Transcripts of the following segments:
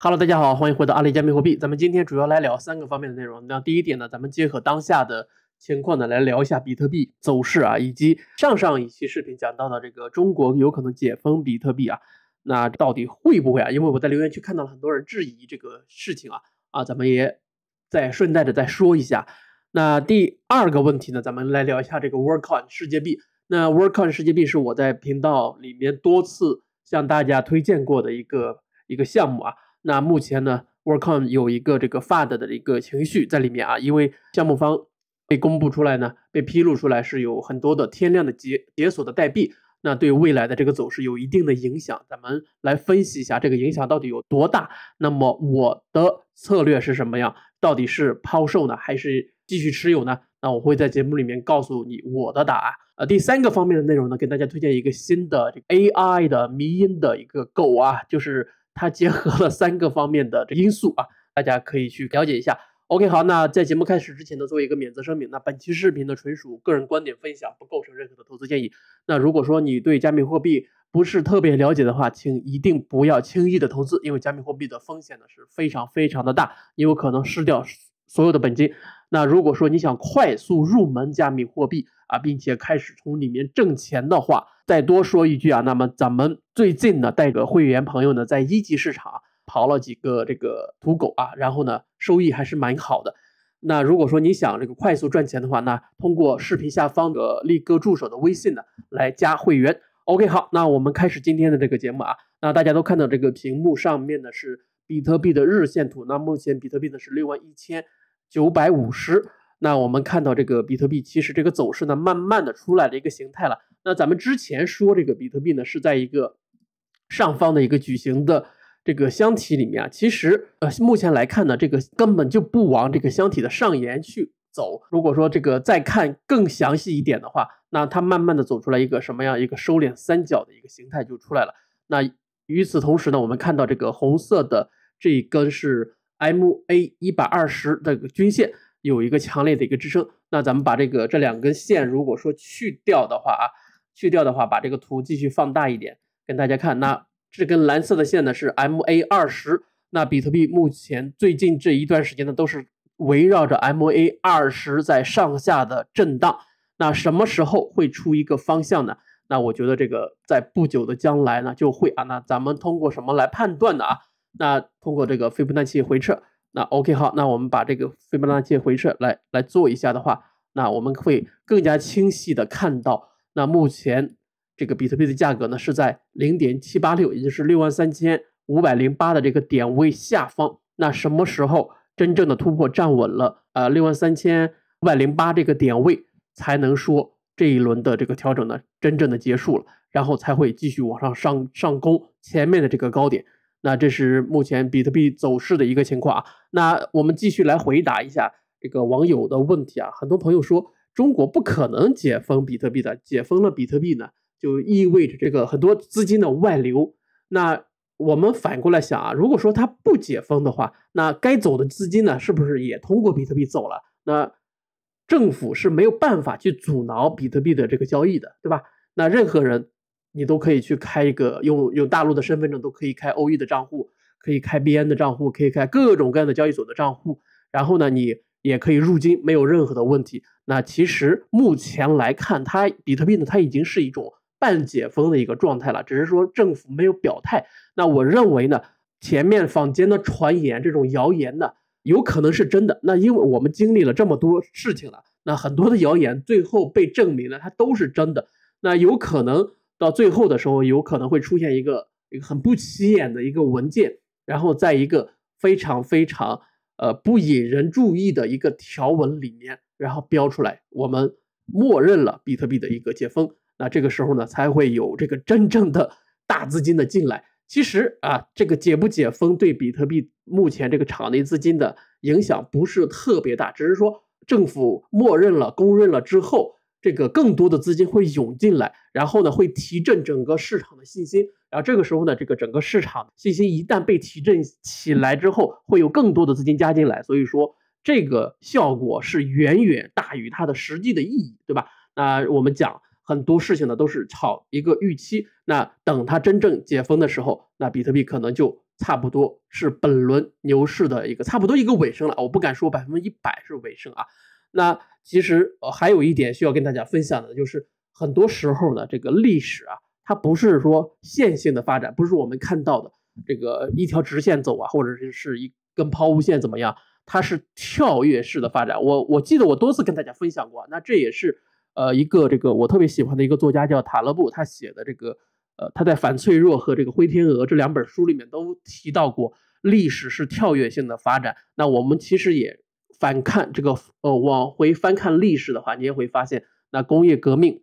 Hello，大家好，欢迎回到阿里加密货币。咱们今天主要来聊三个方面的内容。那第一点呢，咱们结合当下的情况呢，来聊一下比特币走势啊，以及上上一期视频讲到的这个中国有可能解封比特币啊，那到底会不会啊？因为我在留言区看到了很多人质疑这个事情啊，啊，咱们也再顺带着再说一下。那第二个问题呢，咱们来聊一下这个 Work on 世界币。那 Work on 世界币是我在频道里面多次向大家推荐过的一个一个项目啊。那目前呢，Work on 有一个这个 f n d 的一个情绪在里面啊，因为项目方被公布出来呢，被披露出来是有很多的天量的解解锁的代币，那对未来的这个走势有一定的影响。咱们来分析一下这个影响到底有多大。那么我的策略是什么样？到底是抛售呢，还是继续持有呢？那我会在节目里面告诉你我的答案。呃，第三个方面的内容呢，给大家推荐一个新的这个 AI 的迷因的一个狗啊，就是。它结合了三个方面的这因素啊，大家可以去了解一下。OK，好，那在节目开始之前呢，做一个免责声明。那本期视频呢，纯属个人观点分享，不构成任何的投资建议。那如果说你对加密货币不是特别了解的话，请一定不要轻易的投资，因为加密货币的风险呢是非常非常的大，有可能失掉所有的本金。那如果说你想快速入门加密货币啊，并且开始从里面挣钱的话，再多说一句啊，那么咱们最近呢，带个会员朋友呢，在一级市场刨了几个这个土狗啊，然后呢，收益还是蛮好的。那如果说你想这个快速赚钱的话，那通过视频下方的力哥助手的微信呢，来加会员。OK，好，那我们开始今天的这个节目啊。那大家都看到这个屏幕上面呢是比特币的日线图，那目前比特币呢是六万一千。九百五十，那我们看到这个比特币，其实这个走势呢，慢慢的出来了一个形态了。那咱们之前说这个比特币呢，是在一个上方的一个矩形的这个箱体里面啊，其实呃，目前来看呢，这个根本就不往这个箱体的上沿去走。如果说这个再看更详细一点的话，那它慢慢的走出来一个什么样一个收敛三角的一个形态就出来了。那与此同时呢，我们看到这个红色的这一根是。MA 一百二十这个均线有一个强烈的一个支撑，那咱们把这个这两根线如果说去掉的话啊，去掉的话，把这个图继续放大一点，跟大家看，那这根蓝色的线呢是 MA 二十，那比特币目前最近这一段时间呢都是围绕着 MA 二十在上下的震荡，那什么时候会出一个方向呢？那我觉得这个在不久的将来呢就会啊，那咱们通过什么来判断的啊？那通过这个斐波那契回撤，那 OK 好，那我们把这个斐波那契回撤来来做一下的话，那我们会更加清晰的看到，那目前这个比特币的价格呢是在零点七八六，也就是六万三千五百零八的这个点位下方。那什么时候真正的突破站稳了啊？六万三千五百零八这个点位才能说这一轮的这个调整呢真正的结束了，然后才会继续往上上上攻前面的这个高点。那这是目前比特币走势的一个情况啊。那我们继续来回答一下这个网友的问题啊。很多朋友说，中国不可能解封比特币的，解封了比特币呢，就意味着这个很多资金的外流。那我们反过来想啊，如果说它不解封的话，那该走的资金呢，是不是也通过比特币走了？那政府是没有办法去阻挠比特币的这个交易的，对吧？那任何人。你都可以去开一个用用大陆的身份证都可以开欧 e 的账户，可以开 BN 的账户，可以开各种各样的交易所的账户。然后呢，你也可以入金，没有任何的问题。那其实目前来看，它比特币呢，它已经是一种半解封的一个状态了，只是说政府没有表态。那我认为呢，前面坊间的传言，这种谣言呢，有可能是真的。那因为我们经历了这么多事情了，那很多的谣言最后被证明了，它都是真的。那有可能。到最后的时候，有可能会出现一个一个很不起眼的一个文件，然后在一个非常非常呃不引人注意的一个条文里面，然后标出来，我们默认了比特币的一个解封。那这个时候呢，才会有这个真正的大资金的进来。其实啊，这个解不解封对比特币目前这个场内资金的影响不是特别大，只是说政府默认了、公认了之后。这个更多的资金会涌进来，然后呢，会提振整个市场的信心。然后这个时候呢，这个整个市场信心一旦被提振起来之后，会有更多的资金加进来。所以说，这个效果是远远大于它的实际的意义，对吧？那我们讲很多事情呢，都是炒一个预期。那等它真正解封的时候，那比特币可能就差不多是本轮牛市的一个差不多一个尾声了。我不敢说百分之一百是尾声啊。那其实呃还有一点需要跟大家分享的，就是很多时候呢，这个历史啊，它不是说线性的发展，不是我们看到的这个一条直线走啊，或者是是一根抛物线怎么样，它是跳跃式的发展。我我记得我多次跟大家分享过，那这也是呃一个这个我特别喜欢的一个作家叫塔勒布，他写的这个呃他在《反脆弱》和这个《灰天鹅》这两本书里面都提到过，历史是跳跃性的发展。那我们其实也。反看这个呃，往回翻看历史的话，你也会发现，那工业革命，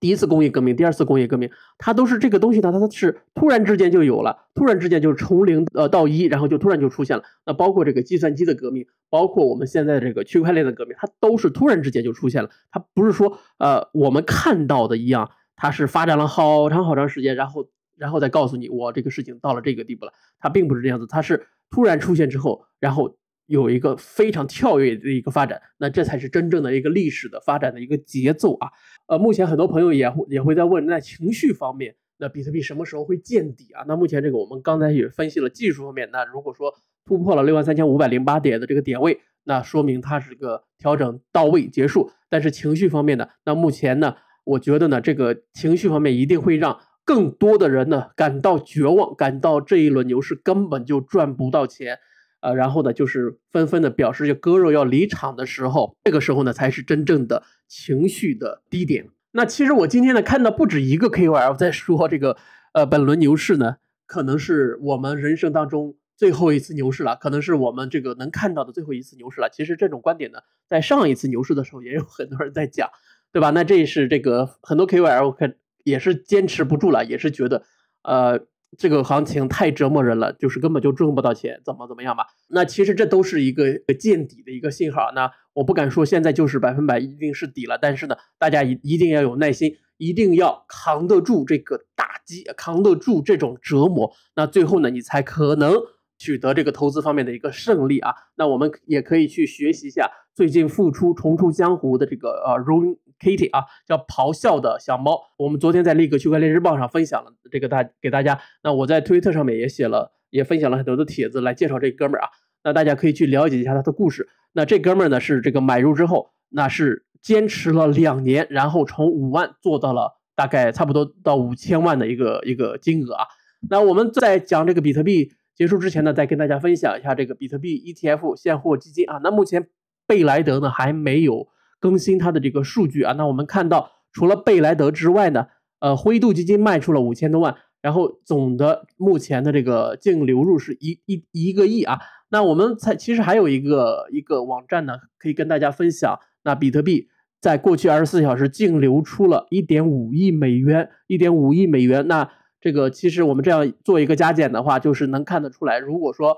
第一次工业革命，第二次工业革命，它都是这个东西，呢，它是突然之间就有了，突然之间就从零呃到一，然后就突然就出现了。那包括这个计算机的革命，包括我们现在这个区块链的革命，它都是突然之间就出现了。它不是说呃我们看到的一样，它是发展了好长好长时间，然后然后再告诉你我这个事情到了这个地步了，它并不是这样子，它是突然出现之后，然后。有一个非常跳跃的一个发展，那这才是真正的一个历史的发展的一个节奏啊。呃，目前很多朋友也也会在问，在情绪方面，那比特币什么时候会见底啊？那目前这个我们刚才也分析了技术方面，那如果说突破了六万三千五百零八点的这个点位，那说明它是个调整到位结束。但是情绪方面呢，那目前呢，我觉得呢，这个情绪方面一定会让更多的人呢感到绝望，感到这一轮牛市根本就赚不到钱。呃，然后呢，就是纷纷的表示要割肉、要离场的时候，这个时候呢，才是真正的情绪的低点。那其实我今天呢，看到不止一个 K O L 在说这个，呃，本轮牛市呢，可能是我们人生当中最后一次牛市了，可能是我们这个能看到的最后一次牛市了。其实这种观点呢，在上一次牛市的时候也有很多人在讲，对吧？那这是这个很多 K O L 看也是坚持不住了，也是觉得，呃。这个行情太折磨人了，就是根本就挣不到钱，怎么怎么样吧？那其实这都是一个见底的一个信号。那我不敢说现在就是百分百一定是底了，但是呢，大家一一定要有耐心，一定要扛得住这个打击，扛得住这种折磨。那最后呢，你才可能取得这个投资方面的一个胜利啊。那我们也可以去学习一下最近复出重出江湖的这个呃荣。Kitty 啊，叫咆哮的小猫。我们昨天在那个区块链日报上分享了这个大给大家。那我在推特上面也写了，也分享了很多的帖子来介绍这哥们儿啊。那大家可以去了解一下他的故事。那这哥们儿呢是这个买入之后，那是坚持了两年，然后从五万做到了大概差不多到五千万的一个一个金额啊。那我们在讲这个比特币结束之前呢，再跟大家分享一下这个比特币 ETF 现货基金啊。那目前贝莱德呢还没有。更新它的这个数据啊，那我们看到除了贝莱德之外呢，呃，灰度基金卖出了五千多万，然后总的目前的这个净流入是一一一个亿啊。那我们才其实还有一个一个网站呢，可以跟大家分享。那比特币在过去二十四小时净流出了一点五亿美元，一点五亿美元。那这个其实我们这样做一个加减的话，就是能看得出来，如果说。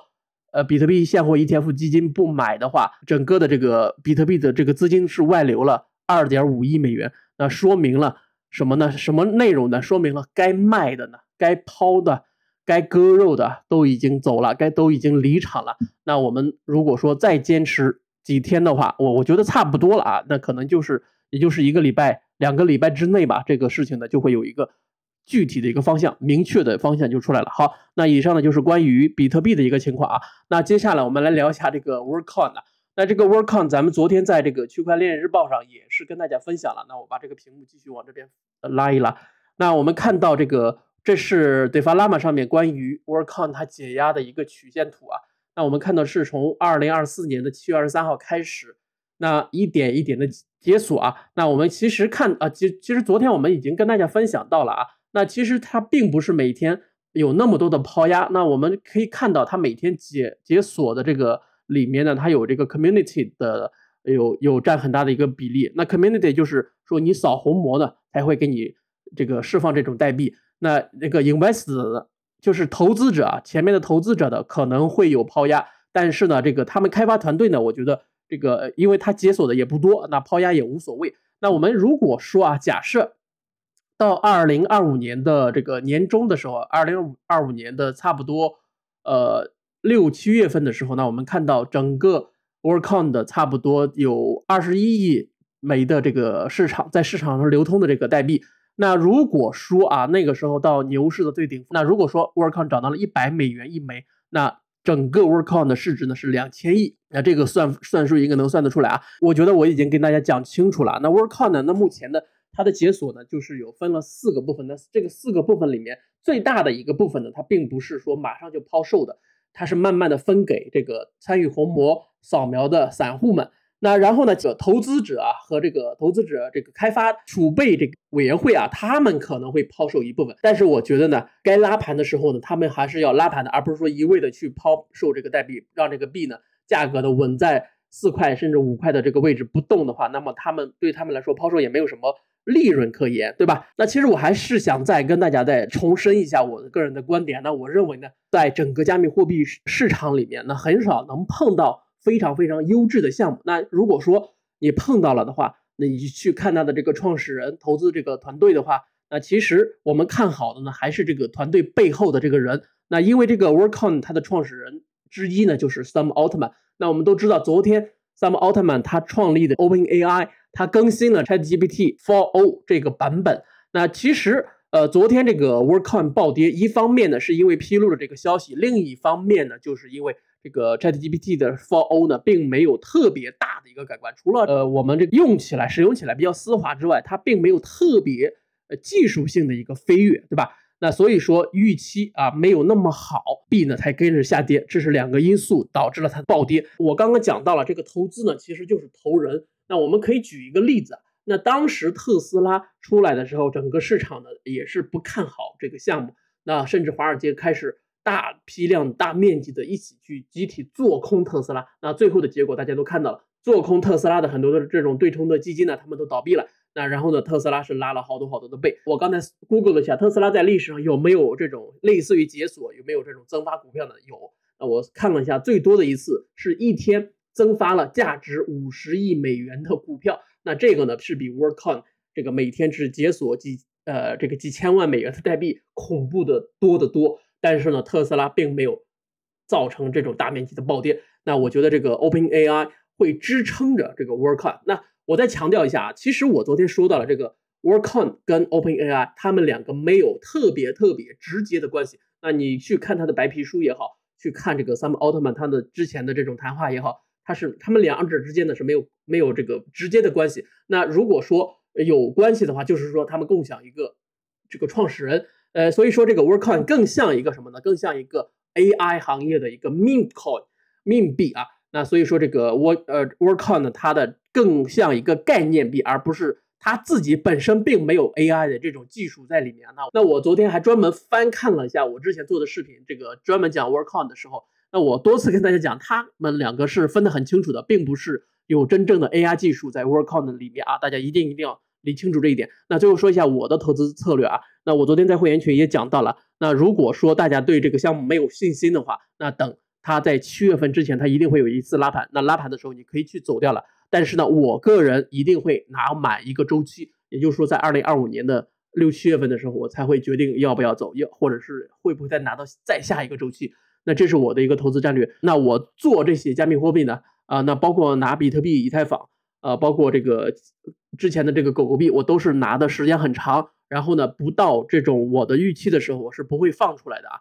呃，比特币现货 ETF 基金不买的话，整个的这个比特币的这个资金是外流了二点五亿美元。那说明了什么呢？什么内容呢？说明了该卖的呢，该抛的，该割肉的都已经走了，该都已经离场了。那我们如果说再坚持几天的话，我我觉得差不多了啊。那可能就是，也就是一个礼拜、两个礼拜之内吧，这个事情呢就会有一个。具体的一个方向，明确的方向就出来了。好，那以上呢就是关于比特币的一个情况啊。那接下来我们来聊一下这个 Work on 啊。那这个 Work on，咱们昨天在这个区块链日报上也是跟大家分享了。那我把这个屏幕继续往这边拉一拉。那我们看到这个，这是 DeFi l a m a 上面关于 Work on 它解压的一个曲线图啊。那我们看到是从二零二四年的七月二十三号开始，那一点一点的解锁啊。那我们其实看啊，其其实昨天我们已经跟大家分享到了啊。那其实它并不是每天有那么多的抛压，那我们可以看到，它每天解解锁的这个里面呢，它有这个 community 的有有占很大的一个比例。那 community 就是说你扫红魔呢，才会给你这个释放这种代币。那那个 invest 就是投资者啊，前面的投资者的可能会有抛压，但是呢，这个他们开发团队呢，我觉得这个因为它解锁的也不多，那抛压也无所谓。那我们如果说啊，假设。到二零二五年的这个年中的时候，二零二五年的差不多，呃六七月份的时候呢，我们看到整个 w o r k c o n 的差不多有二十一亿枚的这个市场在市场上流通的这个代币。那如果说啊那个时候到牛市的最顶峰，那如果说 w o r k c o n 涨到了一百美元一枚，那整个 w o r k c o n 的市值呢是两千亿，那这个算算数应该能算得出来啊。我觉得我已经跟大家讲清楚了。那 w o r k c o n 呢，那目前的。它的解锁呢，就是有分了四个部分。那这个四个部分里面最大的一个部分呢，它并不是说马上就抛售的，它是慢慢的分给这个参与虹膜扫描的散户们。那然后呢，投资者啊和这个投资者这个开发储备这个委员会啊，他们可能会抛售一部分。但是我觉得呢，该拉盘的时候呢，他们还是要拉盘的，而不是说一味的去抛售这个代币，让这个币呢价格的稳在四块甚至五块的这个位置不动的话，那么他们对他们来说抛售也没有什么。利润可言，对吧？那其实我还是想再跟大家再重申一下我的个人的观点。那我认为呢，在整个加密货币市场里面，那很少能碰到非常非常优质的项目。那如果说你碰到了的话，那你去看他的这个创始人、投资这个团队的话，那其实我们看好的呢，还是这个团队背后的这个人。那因为这个 w o r k o n 它的创始人之一呢，就是 Sam Altman。那我们都知道，昨天。s 姆 m Altman 他创立的 OpenAI，他更新了 ChatGPT for O 这个版本。那其实，呃，昨天这个 Work on 暴跌，一方面呢是因为披露了这个消息，另一方面呢就是因为这个 ChatGPT 的 for O 呢并没有特别大的一个改观，除了呃我们这用起来、使用起来比较丝滑之外，它并没有特别呃技术性的一个飞跃，对吧？那所以说预期啊没有那么好，币呢才跟着下跌，这是两个因素导致了它暴跌。我刚刚讲到了这个投资呢，其实就是投人。那我们可以举一个例子，那当时特斯拉出来的时候，整个市场呢也是不看好这个项目，那甚至华尔街开始大批量、大面积的一起去集体做空特斯拉。那最后的结果大家都看到了，做空特斯拉的很多的这种对冲的基金呢，他们都倒闭了。那然后呢？特斯拉是拉了好多好多的倍。我刚才 Google 了一下，特斯拉在历史上有没有这种类似于解锁，有没有这种增发股票呢？有。那我看了一下，最多的一次是一天增发了价值五十亿美元的股票。那这个呢，是比 Work on 这个每天只解锁几呃这个几千万美元的代币恐怖的多得多。但是呢，特斯拉并没有造成这种大面积的暴跌。那我觉得这个 Open AI 会支撑着这个 Work on。那我再强调一下啊，其实我昨天说到了这个 Workon 跟 OpenAI，他们两个没有特别特别直接的关系。那你去看他的白皮书也好，去看这个 Sam Altman 他的之前的这种谈话也好，他是他们两者之间呢是没有没有这个直接的关系。那如果说有关系的话，就是说他们共享一个这个创始人。呃，所以说这个 Workon 更像一个什么呢？更像一个 AI 行业的一个 meme coin、meme 币啊。那所以说这个 work 呃，work on 呢，它的更像一个概念币，而不是它自己本身并没有 AI 的这种技术在里面。那那我昨天还专门翻看了一下我之前做的视频，这个专门讲 work on 的时候，那我多次跟大家讲，他们两个是分得很清楚的，并不是有真正的 AI 技术在 work on 的里面啊，大家一定一定要理清楚这一点。那最后说一下我的投资策略啊，那我昨天在会员群也讲到了，那如果说大家对这个项目没有信心的话，那等。它在七月份之前，它一定会有一次拉盘。那拉盘的时候，你可以去走掉了。但是呢，我个人一定会拿满一个周期，也就是说，在二零二五年的六七月份的时候，我才会决定要不要走，要或者是会不会再拿到再下一个周期。那这是我的一个投资战略。那我做这些加密货币呢，啊，那包括拿比特币、以太坊，呃，包括这个之前的这个狗狗币，我都是拿的时间很长。然后呢，不到这种我的预期的时候，我是不会放出来的啊。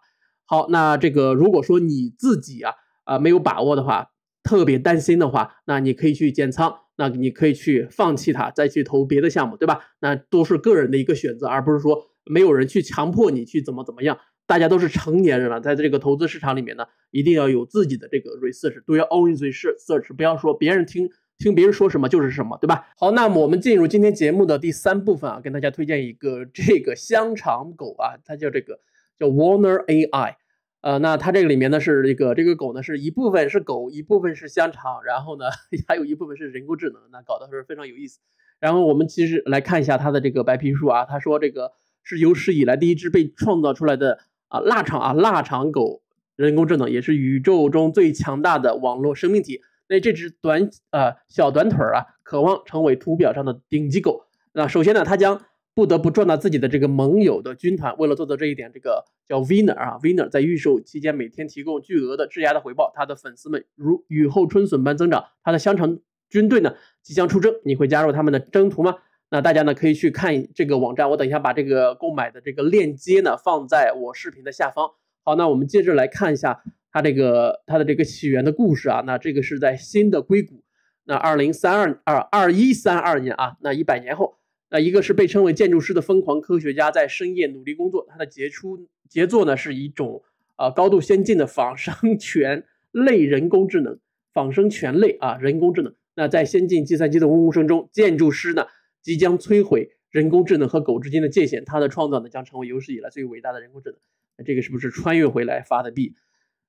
好，那这个如果说你自己啊啊没有把握的话，特别担心的话，那你可以去减仓，那你可以去放弃它，再去投别的项目，对吧？那都是个人的一个选择，而不是说没有人去强迫你去怎么怎么样。大家都是成年人了，在这个投资市场里面呢，一定要有自己的这个 research，都要 own research，不要说别人听听别人说什么就是什么，对吧？好，那么我们进入今天节目的第三部分啊，跟大家推荐一个这个香肠狗啊，它叫这个。叫 Warner AI，呃，那它这个里面呢是这个这个狗呢是一部分是狗，一部分是香肠，然后呢 还有一部分是人工智能，那搞的是非常有意思。然后我们其实来看一下它的这个白皮书啊，它说这个是有史以来第一只被创造出来的啊腊肠啊腊肠狗，人工智能也是宇宙中最强大的网络生命体。那这只短呃小短腿儿啊，渴望成为图表上的顶级狗。那首先呢，它将不得不壮大自己的这个盟友的军团。为了做到这一点，这个叫 Winner 啊，Winner 在预售期间每天提供巨额的质押的回报。他的粉丝们如雨后春笋般增长。他的香肠军队呢即将出征，你会加入他们的征途吗？那大家呢可以去看这个网站，我等一下把这个购买的这个链接呢放在我视频的下方。好，那我们接着来看一下他这个他的这个起源的故事啊。那这个是在新的硅谷，那二零三二二二一三二年啊，那一百年后。那一个是被称为建筑师的疯狂科学家，在深夜努力工作。他的杰出杰作呢是一种，呃，高度先进的仿生犬类人工智能，仿生犬类啊人工智能。那在先进计算机的嗡嗡声中，建筑师呢即将摧毁人工智能和狗之间的界限。他的创造呢将成为有史以来最伟大的人工智能。那这个是不是穿越回来发的币？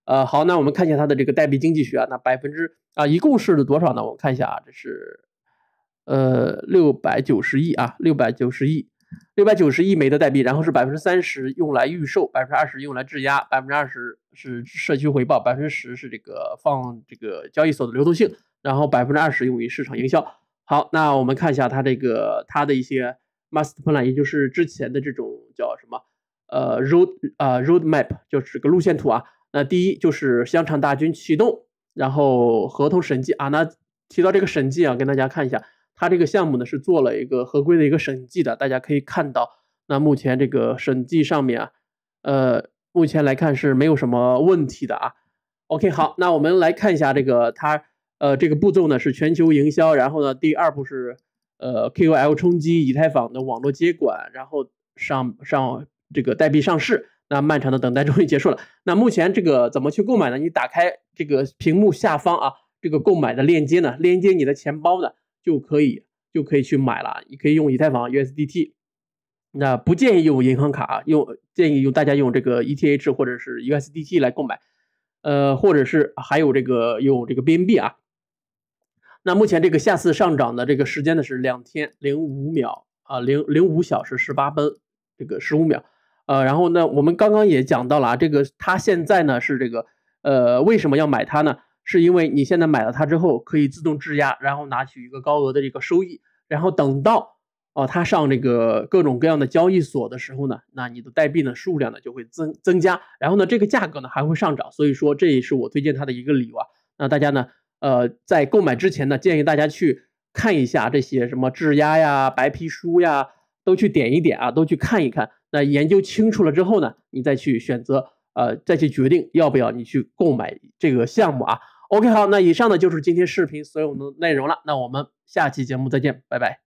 呃，好，那我们看一下它的这个代币经济学啊。那百分之啊一共是多少呢？我看一下啊，这是。呃，六百九十亿啊，六百九十亿，六百九十亿枚的代币，然后是百分之三十用来预售，百分之二十用来质押，百分之二十是社区回报，百分之十是这个放这个交易所的流动性，然后百分之二十用于市场营销。好，那我们看一下它这个它的一些 master plan，也就是之前的这种叫什么呃 road 啊 road map，就是个路线图啊。那第一就是香肠大军启动，然后合同审计啊，那提到这个审计啊，跟大家看一下。它这个项目呢是做了一个合规的一个审计的，大家可以看到，那目前这个审计上面啊，呃，目前来看是没有什么问题的啊。OK，好，那我们来看一下这个它，呃，这个步骤呢是全球营销，然后呢第二步是呃 KOL 冲击以太坊的网络接管，然后上上这个代币上市。那漫长的等待终于结束了。那目前这个怎么去购买呢？你打开这个屏幕下方啊，这个购买的链接呢，连接你的钱包呢。就可以就可以去买了，你可以用以太坊 USDT，那不建议用银行卡，用建议用大家用这个 ETH 或者是 USDT 来购买，呃，或者是还有这个用这个 BNB 啊。那目前这个下次上涨的这个时间呢是两天零五秒啊，零零五小时十八分这个十五秒，呃，然后呢我们刚刚也讲到了啊，这个它现在呢是这个呃为什么要买它呢？是因为你现在买了它之后，可以自动质押，然后拿取一个高额的这个收益，然后等到哦它上这个各种各样的交易所的时候呢，那你的代币呢数量呢就会增增加，然后呢这个价格呢还会上涨，所以说这也是我推荐它的一个理由。啊。那大家呢呃在购买之前呢，建议大家去看一下这些什么质押呀、白皮书呀，都去点一点啊，都去看一看。那研究清楚了之后呢，你再去选择呃再去决定要不要你去购买这个项目啊。OK，好，那以上呢就是今天视频所有的内容了。那我们下期节目再见，拜拜。